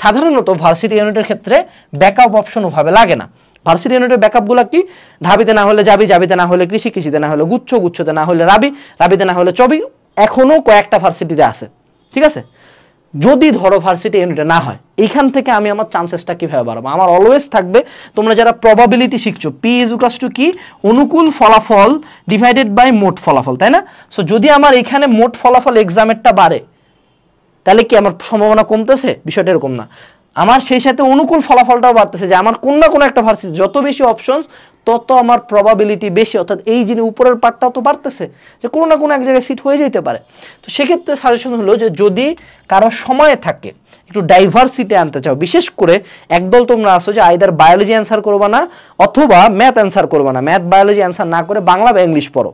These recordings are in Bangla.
সাধারণত ভার্সিটি ইউনিটের ক্ষেত্রে ব্যাকআপ অপশন ওভাবে লাগে না ভার্সিটি ইউনিটের ব্যাকআপগুলো কি ঢাবিতে না হলে যাবি যাবিতে না হলে কৃষি কৃষিতে না হলে গুচ্ছ গুচ্ছতে না হলে রাবি রাবিতে না হলে চবি এখনও কয়েকটা ভার্সিটিতে আছে ঠিক আছে যদি ধরো ভার্সিটি ইউনিটে না হয় এখান থেকে আমি আমার চান্সেসটা কীভাবে বাড়াবো আমার অলওয়েজ থাকবে তোমরা যারা প্রবাবিলিটি শিখছো পি উকাস টু কি অনুকূল ফলাফল ডিভাইডেড বাই মোট ফলাফল তাই না সো যদি আমার এখানে মোট ফলাফল এক্সামেরটা বাড়ে তাহলে কি আমার সম্ভাবনা কমতেছে বিষয়টা এরকম না আমার সেই সাথে অনুকূল ফলাফলটাও বাড়তেছে যে আমার কোন না কোনো একটা ভার্সিটি যত বেশি অপশন তত আমার প্রবাবিলিটি বেশি অর্থাৎ এই যিনি উপরের পার্টটাও তো বাড়তেছে যে কোনো না কোনো এক জায়গায় সিট হয়ে যেতে পারে তো সেক্ষেত্রে সাজেশন হলো যে যদি কারো সময় থাকে একটু ডাইভার্সিটি আনতে চাও বিশেষ করে একদল তোমরা আসো যে আইদার বায়োলজি অ্যান্সার করবা না অথবা ম্যাথ অ্যান্সার করবা না ম্যাথ বায়োলজি অ্যান্সার না করে বাংলা বা ইংলিশ পড়ো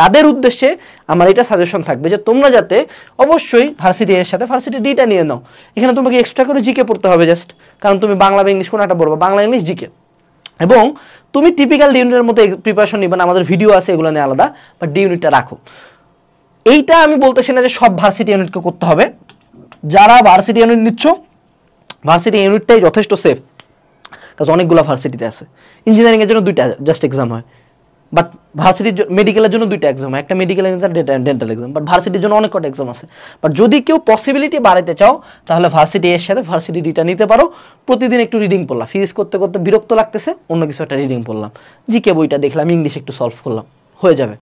তাদের উদ্দেশ্যে আমার এটা সাজেশন থাকবে যে তোমরা যাতে অবশ্যই ভার্সিটি এর সাথে ভার্সিটি ডিটা নিয়ে নাও এখানে তোমাকে এক্সট্রা করে জিকে পড়তে হবে জাস্ট কারণ তুমি বাংলা বা ইংলিশ কোনটা পড়বো বাংলা ইংলিশ জিকে এবং তুমি টিপিক্যাল ডি ইউনিটের মতো প্রিপারেশন নিবে না আমাদের ভিডিও আছে এগুলো নিয়ে আলাদা বা ডি ইউনিটটা রাখো এইটা আমি বলতেছি না যে সব ভার্সিটি ইউনিটকে করতে হবে যারা ভার্সিটি ইউনিট নিচ্ছ ভার্সিটি ইউনিটটাই যথেষ্ট সেফ কাজ অনেকগুলো ভার্সিটিতে আছে ইঞ্জিনিয়ারিংয়ের জন্য দুইটা জাস্ট এক্সাম হয় বাট ভার্সিটির মেডিকেলের জন্য দুইটা এক্সাম একটা medical exam dental exam but ভার্সিটির জন্য অনেক কটা এক্সাম আছে বাট যদি কেউ পসিবিলিটি বাড়াতে চাও তাহলে ভার্সিটি এর সাথে ভার্সিটি ডিটা নিতে পারো প্রতিদিন একটু রিডিং পড়লাম ফিজিক্স করতে করতে বিরক্ত লাগতেছে অন্য কিছু একটা রিডিং পড়লাম জি কে বইটা দেখলাম ইংলিশ একটু সলভ করলাম হয়ে যাবে